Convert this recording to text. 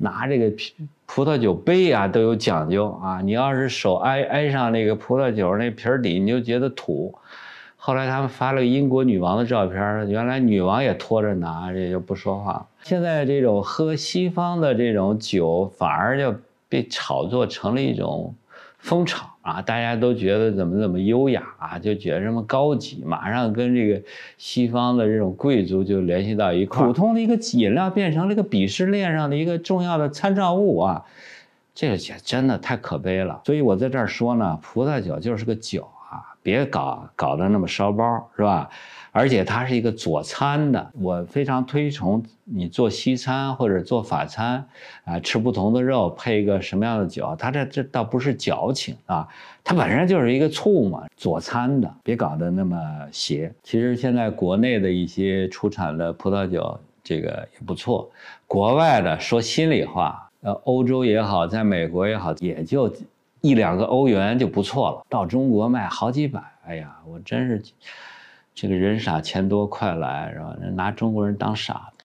拿这个葡葡萄酒杯啊，都有讲究啊。你要是手挨挨上那个葡萄酒那瓶底，你就觉得土。后来他们发了个英国女王的照片，原来女王也托着拿，这就不说话。现在这种喝西方的这种酒，反而就被炒作成了一种。风潮啊，大家都觉得怎么怎么优雅啊，就觉得这么高级，马上跟这个西方的这种贵族就联系到一块儿，普通的一个饮料变成了一个鄙视链上的一个重要的参照物啊，这个也真的太可悲了。所以我在这儿说呢，葡萄酒就是个酒。啊，别搞搞得那么烧包，是吧？而且它是一个佐餐的，我非常推崇你做西餐或者做法餐，啊，吃不同的肉配一个什么样的酒，它这这倒不是矫情啊，它本身就是一个醋嘛，佐餐的，别搞得那么邪。其实现在国内的一些出产的葡萄酒，这个也不错。国外的说心里话，呃，欧洲也好，在美国也好，也就。一两个欧元就不错了，到中国卖好几百。哎呀，我真是，这个人傻钱多，快来是吧？拿中国人当傻子。